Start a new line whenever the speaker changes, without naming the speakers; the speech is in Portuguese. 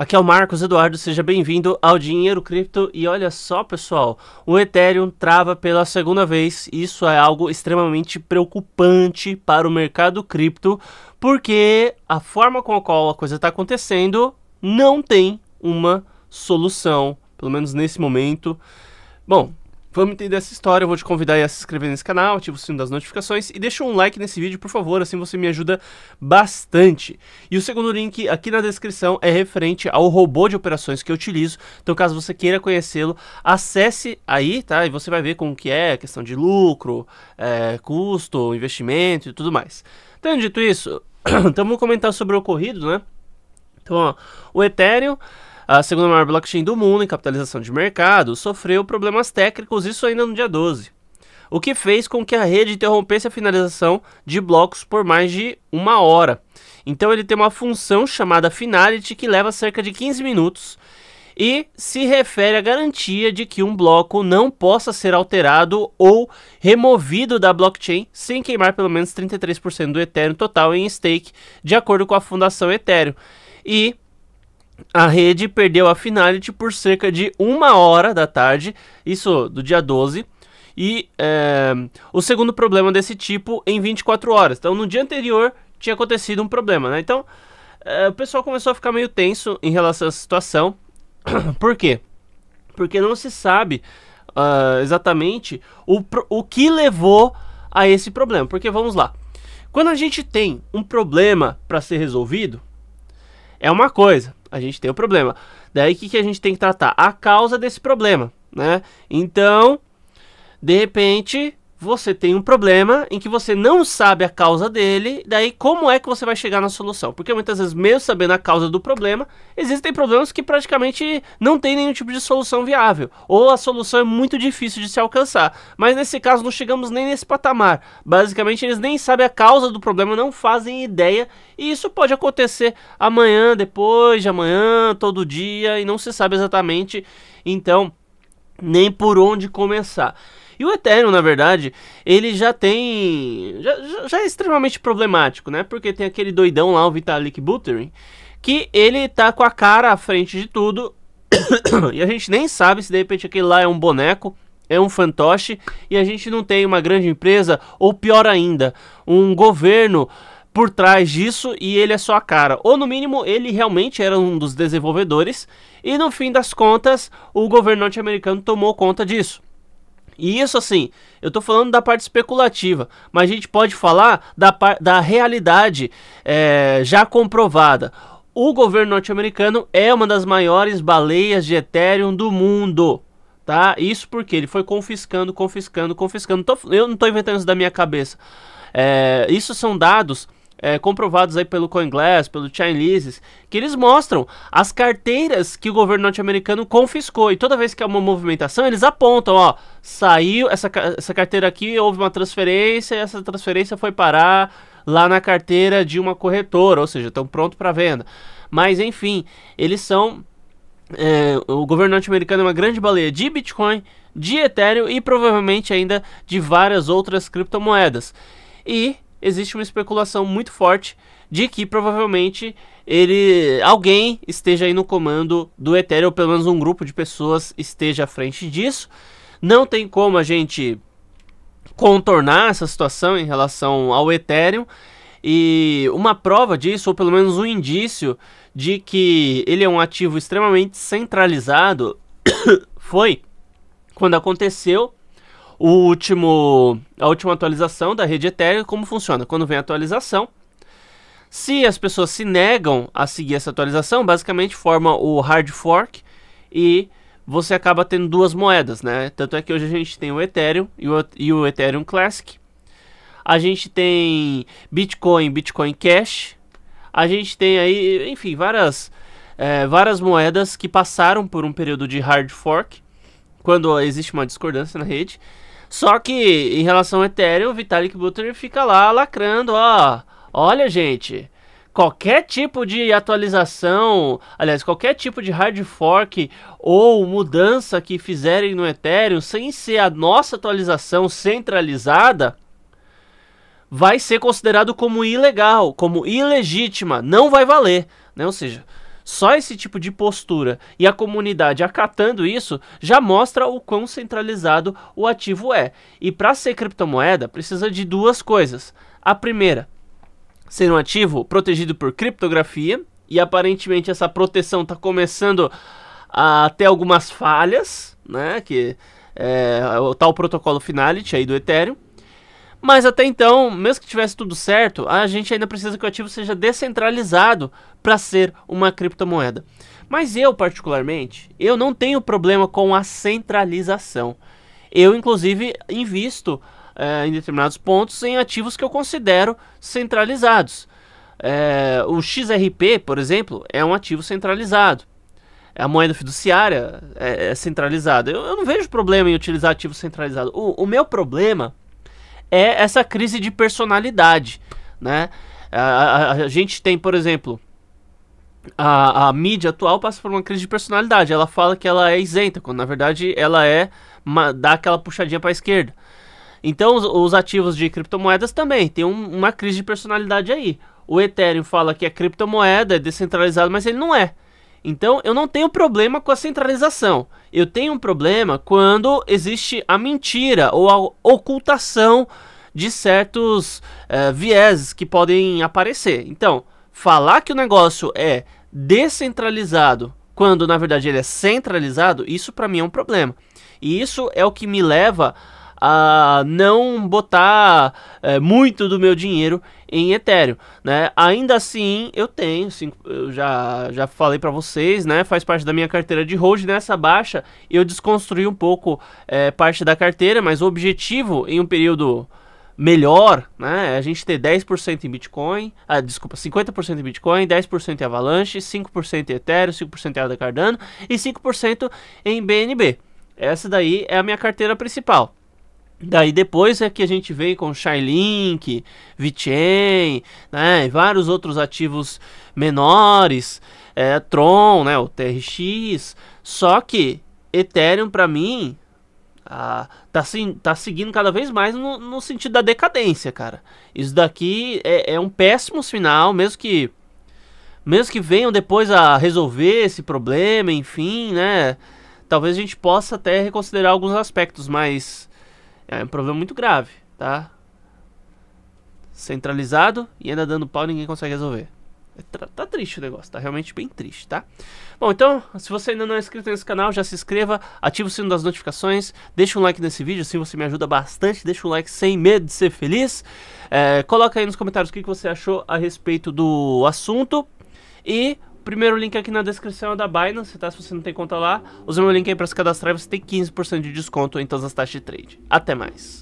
Aqui é o Marcos Eduardo, seja bem-vindo ao Dinheiro Cripto. E olha só, pessoal, o Ethereum trava pela segunda vez. Isso é algo extremamente preocupante para o mercado cripto, porque a forma com a qual a coisa está acontecendo não tem uma solução, pelo menos nesse momento. Bom, Vamos entender essa história, eu vou te convidar a se inscrever nesse canal, ativa o sino das notificações e deixa um like nesse vídeo, por favor, assim você me ajuda bastante. E o segundo link aqui na descrição é referente ao robô de operações que eu utilizo, então caso você queira conhecê-lo, acesse aí, tá? E você vai ver como que é, questão de lucro, é, custo, investimento e tudo mais. Tendo dito isso, então vamos comentar sobre o ocorrido, né? Então, ó, o Ethereum a segunda maior blockchain do mundo em capitalização de mercado, sofreu problemas técnicos, isso ainda no dia 12. O que fez com que a rede interrompesse a finalização de blocos por mais de uma hora. Então ele tem uma função chamada finality que leva cerca de 15 minutos e se refere à garantia de que um bloco não possa ser alterado ou removido da blockchain sem queimar pelo menos 33% do Ethereum total em stake, de acordo com a Fundação Ethereum. E a rede perdeu a finality por cerca de uma hora da tarde, isso do dia 12. E é, o segundo problema desse tipo em 24 horas. Então, no dia anterior tinha acontecido um problema, né? Então, é, o pessoal começou a ficar meio tenso em relação à situação. por quê? Porque não se sabe uh, exatamente o, o que levou a esse problema. Porque vamos lá. Quando a gente tem um problema para ser resolvido, é uma coisa a gente tem o um problema. Daí o que, que a gente tem que tratar? A causa desse problema, né? Então, de repente, você tem um problema em que você não sabe a causa dele, daí como é que você vai chegar na solução? Porque muitas vezes, mesmo sabendo a causa do problema, existem problemas que praticamente não tem nenhum tipo de solução viável, ou a solução é muito difícil de se alcançar. Mas nesse caso não chegamos nem nesse patamar. Basicamente, eles nem sabem a causa do problema, não fazem ideia, e isso pode acontecer amanhã, depois de amanhã, todo dia e não se sabe exatamente. Então, nem por onde começar. E o Ethereum, na verdade, ele já tem. Já, já é extremamente problemático, né? Porque tem aquele doidão lá, o Vitalik Buterin, que ele tá com a cara à frente de tudo. e a gente nem sabe se de repente aquele lá é um boneco, é um fantoche, e a gente não tem uma grande empresa, ou pior ainda, um governo por trás disso e ele é só a cara. Ou no mínimo, ele realmente era um dos desenvolvedores e no fim das contas, o governo norte-americano tomou conta disso. E isso assim, eu estou falando da parte especulativa, mas a gente pode falar da, da realidade é, já comprovada. O governo norte-americano é uma das maiores baleias de Ethereum do mundo. Tá? Isso porque ele foi confiscando, confiscando, confiscando. Tô, eu não estou inventando isso da minha cabeça. É, isso são dados é, comprovados aí pelo CoinGlass, pelo Chainalysis, que eles mostram as carteiras que o governo norte-americano confiscou. E toda vez que há uma movimentação, eles apontam, ó, saiu essa, essa carteira aqui, houve uma transferência, e essa transferência foi parar lá na carteira de uma corretora, ou seja, estão pronto para venda. Mas enfim, eles são é, o governo norte-americano é uma grande baleia de Bitcoin, de Ethereum e provavelmente ainda de várias outras criptomoedas. E existe uma especulação muito forte de que provavelmente ele alguém esteja aí no comando do Ethereum, ou pelo menos um grupo de pessoas esteja à frente disso. Não tem como a gente contornar essa situação em relação ao Ethereum. E uma prova disso, ou pelo menos um indício de que ele é um ativo extremamente centralizado, foi quando aconteceu o último, a última atualização da rede Ethereum, como funciona? Quando vem a atualização, se as pessoas se negam a seguir essa atualização, basicamente forma o hard fork e você acaba tendo duas moedas, né? Tanto é que hoje a gente tem o Ethereum e o, e o Ethereum Classic. A gente tem Bitcoin, Bitcoin Cash. A gente tem aí, enfim, várias, é, várias moedas que passaram por um período de hard fork, quando existe uma discordância na rede. Só que em relação ao Ethereum, o Vitalik Buterin fica lá lacrando, ó, olha gente, qualquer tipo de atualização, aliás, qualquer tipo de hard fork ou mudança que fizerem no Ethereum sem ser a nossa atualização centralizada, vai ser considerado como ilegal, como ilegítima, não vai valer, né? Ou seja, só esse tipo de postura e a comunidade acatando isso já mostra o quão centralizado o ativo é. E para ser criptomoeda, precisa de duas coisas. A primeira, ser um ativo protegido por criptografia, e aparentemente essa proteção está começando a ter algumas falhas, né? Que é o tal protocolo Finality aí do Ethereum. Mas até então, mesmo que tivesse tudo certo, a gente ainda precisa que o ativo seja descentralizado para ser uma criptomoeda. Mas eu, particularmente, eu não tenho problema com a centralização. Eu, inclusive, invisto é, em determinados pontos em ativos que eu considero centralizados. É, o XRP, por exemplo, é um ativo centralizado. A moeda fiduciária eh, é, é centralizada. Eu, eu, não vejo problema em utilizar ativo centralizado. O, o meu problema é essa crise de personalidade. Né? A, a, a gente tem, por exemplo, a, a mídia atual passa por uma crise de personalidade. Ela fala que ela é isenta, quando na verdade ela é uma, dá aquela puxadinha para a esquerda. Então os, os, ativos de criptomoedas também tem um, uma crise de personalidade aí. O Ethereum fala que é criptomoeda, é descentralizado, mas ele não é. Então eu não tenho problema com a centralização. Eu tenho um problema quando existe a mentira ou a ocultação de certos uh, vieses que podem aparecer. Então, falar que o negócio é descentralizado quando na verdade ele é centralizado, isso para mim é um problema. E isso é o que me leva a não botar é, muito do meu dinheiro em Ethereum, né? Ainda assim, eu tenho, cinco, eu já, já falei para vocês, né? Faz parte da minha carteira de hold. Nessa baixa, eu desconstruí um pouco é, parte da carteira, mas o objetivo em um período melhor, né? É a gente ter 10% em Bitcoin, ah, desculpa, 50% em Bitcoin, 10% em Avalanche, 5% em Ethereum, 5% em Ada Cardano e 5% em BNB. Essa daí é a minha carteira principal. Daí depois é que a gente vem com Shylink, VeChain, né, vários outros ativos menores, é, Tron, né, o TRX. Só que Ethereum para mim ah, tá, se, tá seguindo cada vez mais no, no, sentido da decadência, cara. Isso daqui é, é, um péssimo sinal, mesmo que. Mesmo que venham depois a resolver esse problema, enfim, né? Talvez a gente possa até reconsiderar alguns aspectos, mas é um problema muito grave, tá? Centralizado e ainda dando pau, ninguém consegue resolver. É, tá, tá, triste o negócio, tá realmente bem triste, tá? Bom, então, se você ainda não é inscrito nesse canal, já se inscreva, ativa o sino das notificações, deixa um like nesse vídeo, assim você me ajuda bastante, deixa um like sem medo de ser feliz. É, coloca aí nos comentários o que, que você achou a respeito do assunto. E o primeiro link aqui na descrição é da Binance, tá? Se você não tem conta lá, usa meu link aí para se cadastrar e você tem 15% de desconto em todas as taxas de trade. Até mais!